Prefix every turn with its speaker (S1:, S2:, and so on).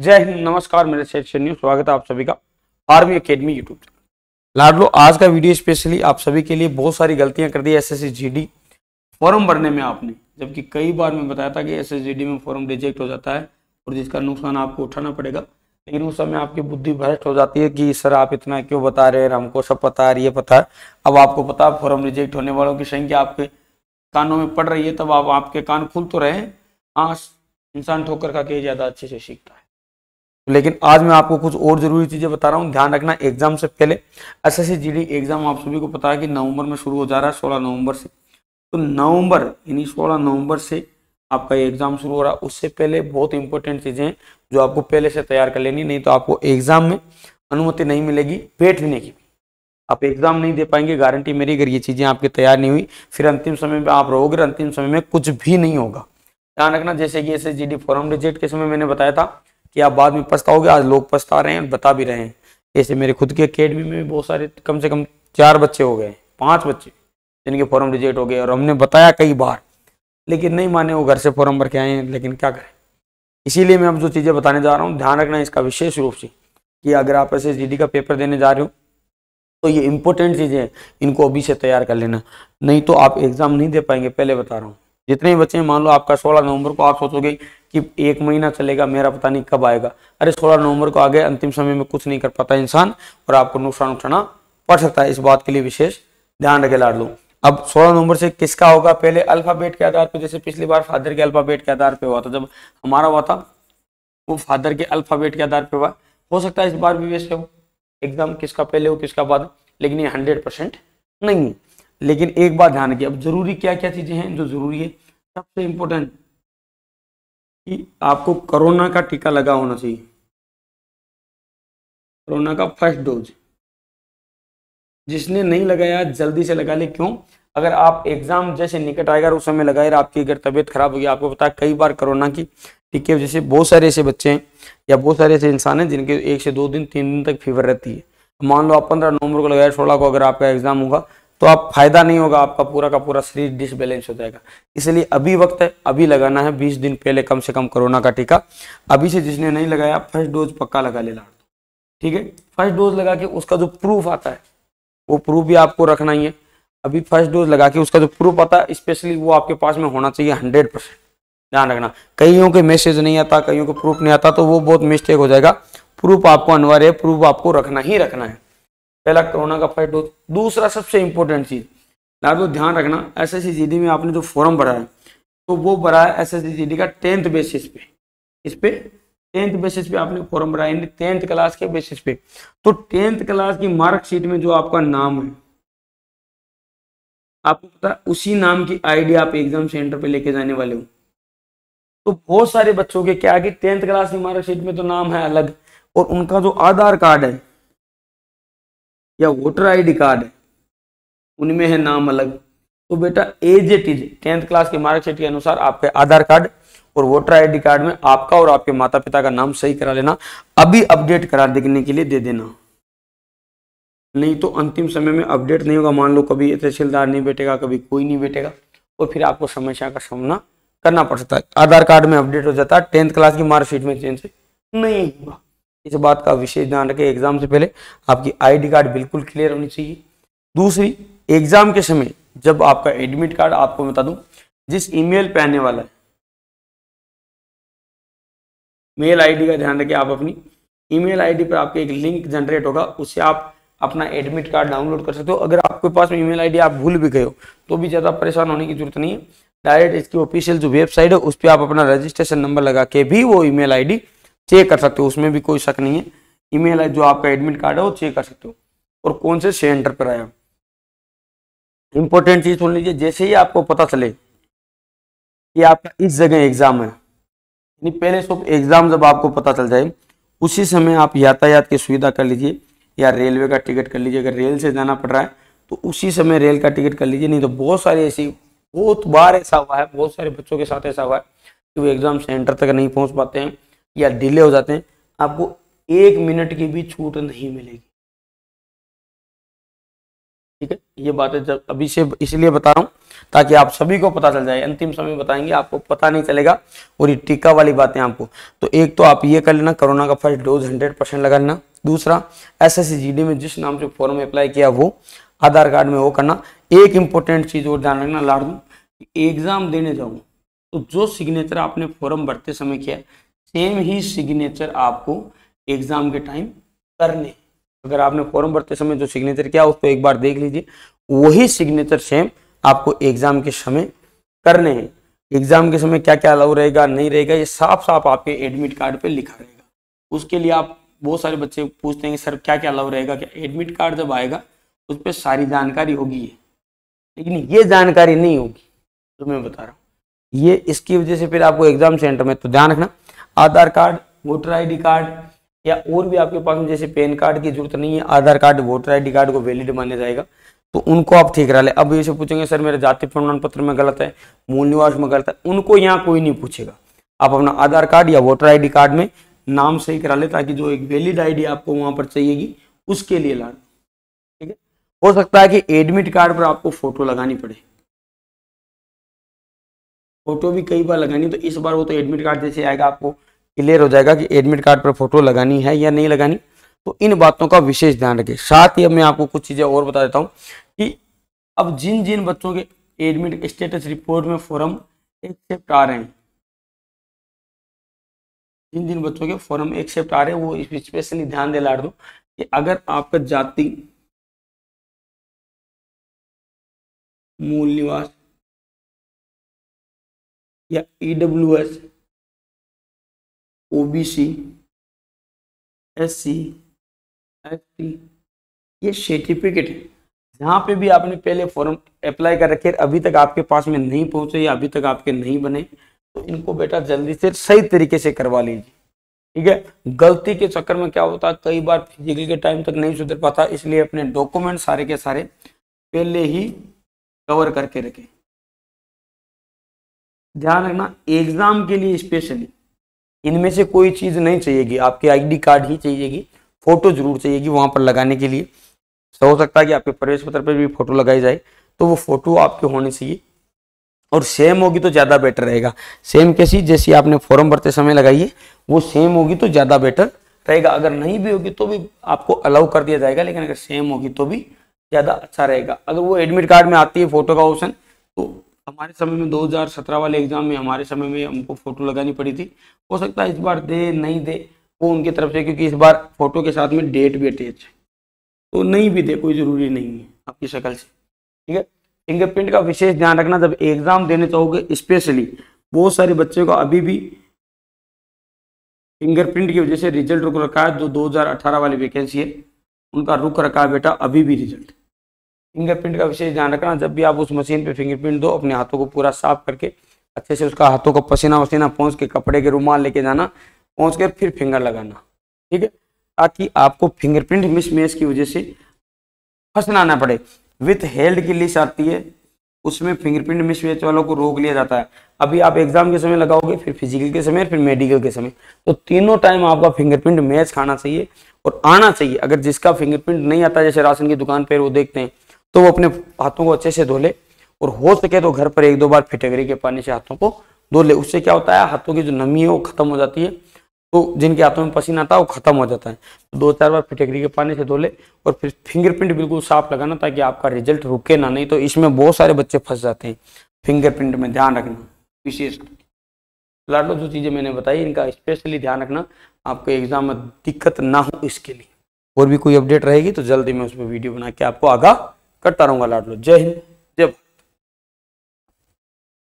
S1: जय हिंद नमस्कार मेरे सेक्शन न्यूज स्वागत है आप सभी का आर्मी अकेडमी यूट्यूब लाडलो आज का वीडियो स्पेशली आप सभी के लिए बहुत सारी गलतियां कर दी एस एस जीडी फॉर्म भरने में आपने जबकि कई बार मैं बताया था कि एस एस में फॉर्म रिजेक्ट हो जाता है और जिसका नुकसान आपको उठाना पड़ेगा लेकिन उस समय आपकी बुद्धि भ्रष्ट हो जाती है कि सर आप इतना क्यों बता रहे हैं हमको सब पता है ये पता है अब आपको पता फॉर्म रिजेक्ट होने वालों की संख्या आपके कानों में पड़ रही है तब आप आपके कान खुल तो रहे हैं हाँ, इंसान ठोकर का के ज्यादा अच्छे से सीखता है तो लेकिन आज मैं आपको कुछ और ज़रूरी चीज़ें बता रहा हूँ ध्यान रखना एग्जाम से पहले एस एस एग्जाम आप सभी को पता है कि नवंबर में शुरू हो जा रहा है सोलह नवंबर से तो नवंबर यानी सोलह नवंबर से आपका एग्जाम शुरू हो रहा है उससे पहले बहुत इंपॉर्टेंट चीज़ें हैं जो आपको पहले से तैयार कर लेनी नहीं तो आपको एग्जाम में अनुमति नहीं मिलेगी बैठने की आप एग्जाम नहीं दे पाएंगे गारंटी मेरी अगर ये चीज़ें आपकी तैयार नहीं हुई फिर अंतिम समय में आप रहोगे अंतिम समय में कुछ भी नहीं होगा ध्यान रखना जैसे कि एस एस फॉर्म रिजेक्ट के समय मैंने बताया था कि आप बाद में पछताओगे आज लोग पछता रहे हैं बता भी रहे हैं ऐसे मेरे खुद की अकेडमी में भी बहुत सारे कम से कम चार बच्चे हो गए पांच बच्चे जिनके फॉर्म रिजेक्ट हो गए और हमने बताया कई बार लेकिन नहीं माने वो घर से फॉर्म भर के आए लेकिन क्या करें इसीलिए मैं अब जो चीज़ें बताने जा रहा हूँ ध्यान रखना इसका विशेष रूप से कि अगर आप एस एस का पेपर देने जा रहे हो तो ये इंपॉर्टेंट चीज़ें हैं इनको अभी से तैयार कर लेना नहीं तो आप एग्ज़ाम नहीं दे पाएंगे पहले बता रहा हूँ जितने भी बच्चे मान लो आपका 16 नवंबर को आप सोचोगे कि एक महीना चलेगा मेरा पता नहीं कब आएगा अरे 16 नवंबर को आगे अंतिम समय में कुछ नहीं कर पाता इंसान और आपको नुकसान उठाना पड़ सकता है इस बात के लिए विशेष ध्यान रखे लाड लो अब 16 नवंबर से किसका होगा पहले अल्फाबेट के आधार पर जैसे पिछली बार फादर के अल्फाबेट के आधार पर हुआ था जब हमारा हुआ था वो फादर के अल्फाबेट के आधार पर हुआ हो सकता है इस बार भी वैसे हो एग्जाम किसका पहले हो किसका बाद लेकिन ये हंड्रेड परसेंट नहीं है लेकिन एक बार ध्यान रखिए अब जरूरी क्या क्या चीज़ें हैं जो जरूरी है सबसे इम्पोर्टेंट कि आपको कोरोना का टीका लगा होना चाहिए कोरोना का फर्स्ट डोज जिसने नहीं लगाया जल्दी से लगा ले क्यों अगर आप एग्जाम जैसे निकट आएगा उस समय लगाए आपकी अगर तबियत खराब होगी आपको पता कई बार कोरोना की टीके जैसे बहुत सारे ऐसे बच्चे हैं या बहुत सारे ऐसे इंसान हैं जिनके एक से दो दिन तीन दिन तक फीवर रहती है मान लो आप पंद्रह नवंबर को लगाया सोलह को अगर आपका एग्जाम होगा तो आप फायदा नहीं होगा आपका पूरा का पूरा शरीर डिसबैलेंस हो जाएगा इसलिए अभी वक्त है अभी लगाना है बीस दिन पहले कम से कम कोरोना का टीका अभी से जिसने नहीं लगाया फर्स्ट डोज पक्का लगा ले ठीक है फर्स्ट डोज लगा के उसका जो प्रूफ आता है वो प्रूफ भी आपको रखना ही है अभी फर्स्ट डोज लगा के उसका जो प्रूफ आता है स्पेशली वो आपके पास में होना चाहिए हंड्रेड परसेंट ध्यान रखना कईयों के मैसेज नहीं आता कईयों को प्रूफ नहीं आता तो वो बहुत मिस्टेक हो जाएगा प्रूफ आपको अनिवार्य है प्रूफ आपको रखना ही रखना है पहला कोरोना का फाइट हो दूसरा सबसे इंपॉर्टेंट चीज़ लाभ तो ध्यान रखना एस एस में आपने जो फॉर्म भरा है तो वो भरा है एस एस का टेंथ बेसिस पे इस पे टेंथ बेसिस पे आपने फॉर्म भरा है टेंथ क्लास के बेसिस पे तो टेंथ क्लास की मार्कशीट में जो आपका नाम है आपको पता है उसी नाम की आईडी आप एग्जाम सेंटर पे लेके जाने वाले हो तो बहुत सारे बच्चों के क्या कि टेंथ क्लास की मार्कशीट में तो नाम है अलग और उनका जो आधार कार्ड है या वोटर आईडी कार्ड है उनमें है नाम अलग तो बेटा age at is tenth class के मार्कशीट के अनुसार आपके आधार कार्ड और वोटर आईडी कार्ड में आपका और आपके माता पिता का नाम सही करा लेना अभी अपडेट करा देने के लिए दे देना नहीं तो अंतिम समय में अपडेट नहीं होगा मान लो कभी तहसीलदार नहीं बैठेगा कभी कोई नहीं बैठेगा और फिर आपको समस्या का सामना करना पड़ सकता है आधार कार्ड में अपडेट हो जाता है टेंथ क्लास की मार्कशीट में चेंज नहीं होगा इस बात का विशेष ध्यान रखें एग्जाम से पहले आपकी आईडी कार्ड बिल्कुल क्लियर होनी चाहिए दूसरी एग्जाम के समय जब आपका एडमिट कार्ड आपको बता दूं जिस ईमेल पे आने वाला है मेल आईडी का ध्यान रखें आप अपनी ईमेल आईडी पर आपके एक लिंक जनरेट होगा उससे आप अपना एडमिट कार्ड डाउनलोड कर सकते हो अगर आपके पास ईमेल आईडी आप भूल भी गए हो तो भी ज़्यादा परेशान होने की जरूरत नहीं है डायरेक्ट इसकी ऑफिशियल जो वेबसाइट है उस पर आप अपना रजिस्ट्रेशन नंबर लगा के भी वो ईमेल आईडी चेक कर सकते हो उसमें भी कोई शक नहीं है ईमेल है जो आपका एडमिट कार्ड है वो चेक कर सकते हो और कौन से सेंटर पर आया इंपॉर्टेंट चीज सुन लीजिए जैसे ही आपको पता चले कि आपका इस जगह एग्जाम है यानी पहले सब एग्जाम जब आपको पता चल जाए उसी समय आप यातायात की सुविधा कर लीजिए या रेलवे का टिकट कर लीजिए अगर रेल से जाना पड़ रहा है तो उसी समय रेल का टिकट कर लीजिए नहीं तो बहुत सारी ऐसी बहुत बार ऐसा हुआ है बहुत सारे बच्चों के साथ ऐसा हुआ है कि वो एग्जाम सेंटर तक नहीं पहुंच पाते हैं या डिले हो जाते हैं आपको एक मिनट की भी छूट नहीं मिलेगी ठीक है ये बात जब अभी से इसलिए बता रहा हूं ताकि आप सभी को पता चल जाए अंतिम समय बताएंगे आपको पता नहीं चलेगा और ये टीका वाली बातें आपको तो एक तो आप ये कर लेना कोरोना का फर्स्ट डोज हंड्रेड परसेंट लगा लेना दूसरा एस एस में जिस नाम से फॉर्म अप्लाई किया वो आधार कार्ड में वो करना एक इंपॉर्टेंट चीज और ध्यान रखना लाड़ एग्जाम देने जाऊंगा तो जो सिग्नेचर आपने फॉर्म भरते समय किया सेम ही सिग्नेचर आपको एग्जाम के टाइम करने अगर आपने फॉर्म भरते समय जो सिग्नेचर किया उसको एक बार देख लीजिए वही सिग्नेचर सेम आपको एग्जाम के समय करने हैं एग्जाम के समय क्या क्या अलाउ रहेगा नहीं रहेगा ये साफ साफ आपके एडमिट कार्ड पे लिखा रहेगा उसके लिए आप बहुत सारे बच्चे पूछते हैं सर क्या क्या अलाउ रहेगा क्या एडमिट कार्ड जब आएगा उस पर सारी जानकारी होगी ये लेकिन ये जानकारी नहीं होगी तो मैं बता रहा हूँ ये इसकी वजह से फिर आपको एग्जाम सेंटर में तो ध्यान रखना Aadhaar card voter ID card या और भी आपके पास में जैसे पैन कार्ड की जरूरत नहीं है Aadhaar card voter ID card को वैलिड माना जाएगा तो उनको आप ठीक करा ले अब ये पूछेंगे सर मेरे जाति प्रमाण पत्र में गलत है मूल निवास में गलत है उनको यहाँ कोई नहीं पूछेगा आप अपना आधार कार्ड या वोटर आई कार्ड में नाम सही करा ले ताकि जो एक वैलिड आईडी आपको वहां पर चाहिएगी उसके लिए ला ठीक है हो सकता है कि एडमिट कार्ड पर आपको फोटो लगानी पड़े फोटो भी कई बार लगानी तो इस बार वो तो एडमिट कार्ड जैसे आएगा आपको क्लियर हो जाएगा कि एडमिट कार्ड पर फोटो लगानी है या नहीं लगानी तो इन बातों का विशेष ध्यान रखें साथ ही अब मैं आपको कुछ चीज़ें और बता देता हूँ कि अब जिन जिन बच्चों के एडमिट स्टेटस रिपोर्ट में फॉरम एक्सेप्ट आ रहे हैं जिन जिन बच्चों के फॉरम एक्सेप्ट आ रहे हैं वो स्पेशली ध्यान दे ला दो कि अगर आपका जाति मूल निवास या EW e S OBC SC एफटी ये सर्टिफिकेट है जहाँ पे भी आपने पहले फॉर्म अप्लाई कर रखे अभी तक आपके पास में नहीं पहुँचे या अभी तक आपके नहीं बने तो इनको बेटा जल्दी से सही तरीके से करवा लीजिए ठीक है गलती के चक्कर में क्या होता है कई बार फिजिकल के टाइम तक नहीं सुधर पाता इसलिए अपने डॉक्यूमेंट सारे के सारे पहले ही कवर करके रखें ध्यान रखना एग्जाम के लिए स्पेशली इनमें से कोई चीज़ नहीं चाहिएगी आपके आईडी कार्ड ही चाहिएगी फोटो जरूर चाहिएगी वहाँ पर लगाने के लिए तो हो सकता है कि आपके प्रवेश पत्र पर भी फोटो लगाई जाए तो वो फोटो आपके होने चाहिए और सेम होगी तो ज़्यादा बेटर रहेगा सेम कैसी जैसी आपने फॉर्म भरते समय लगाई है वो सेम होगी तो ज़्यादा बेटर रहेगा अगर नहीं भी होगी तो भी आपको अलाउ कर दिया जाएगा लेकिन अगर सेम होगी तो भी ज़्यादा अच्छा रहेगा अगर वो एडमिट कार्ड में आती है फोटो का ऑप्शन तो हमारे समय में 2017 वाले एग्जाम में हमारे समय में हमको फोटो लगानी पड़ी थी हो सकता है इस बार दे नहीं दे वो उनकी तरफ से क्योंकि इस बार फोटो के साथ में डेट भी अटैच है तो नहीं भी दे कोई ज़रूरी नहीं है आपकी शक्ल से ठीक है फिंगरप्रिंट का विशेष ध्यान रखना जब एग्ज़ाम देने चाहोगे स्पेशली बहुत सारे बच्चे को अभी भी फिंगरप्रिंट की वजह से रिजल्ट रुक रखा है जो 2018 वाली वैकेंसी है उनका रुक रखा है बेटा अभी भी रिजल्ट फिंगरप्रिंट का विशेष ध्यान रखना जब भी आप उस मशीन पे फिंगरप्रिंट दो अपने हाथों को पूरा साफ करके अच्छे से उसका हाथों को पसीना वसीना पहुँच के कपड़े के रूमाल लेके जाना पहुँच कर फिर फिंगर लगाना ठीक है ताकि आपको फिंगरप्रिंट मिसमैच की वजह से फंसना ना पड़े विथ हेल्ड की लिस्ट आती है उसमें फिंगरप्रिंट मिसमैच वालों को रोक लिया जाता है अभी आप एग्जाम के समय लगाओगे फिर फिजिकल के समय फिर मेडिकल के समय तो तीनों टाइम आपका फिंगरप्रिंट मैच खाना चाहिए और आना चाहिए अगर जिसका फिंगरप्रिंट नहीं आता जैसे राशन की दुकान पर वो देखते हैं तो वो अपने हाथों को अच्छे से धो ले और हो सके तो घर पर एक दो बार फिटकरी के पानी से हाथों को धो ले उससे क्या होता है हाथों की जो नमी है वो खत्म हो जाती है तो जिनके हाथों में पसीना आता है वो खत्म हो जाता है तो दो चार बार फिटकरी के पानी से धो ले और फिर फिंगरप्रिंट बिल्कुल साफ लगाना ताकि आपका रिजल्ट रुके ना नहीं तो इसमें बहुत सारे बच्चे फंस जाते हैं फिंगरप्रिंट में ध्यान रखना विशेष लाडो जो चीज़ें मैंने बताई इनका स्पेशली ध्यान रखना आपके एग्जाम में दिक्कत ना हो इसके लिए और भी कोई अपडेट रहेगी तो जल्दी मैं उसमें वीडियो बना के आपको आगा करता रहूंगा लाडलो जय हिंद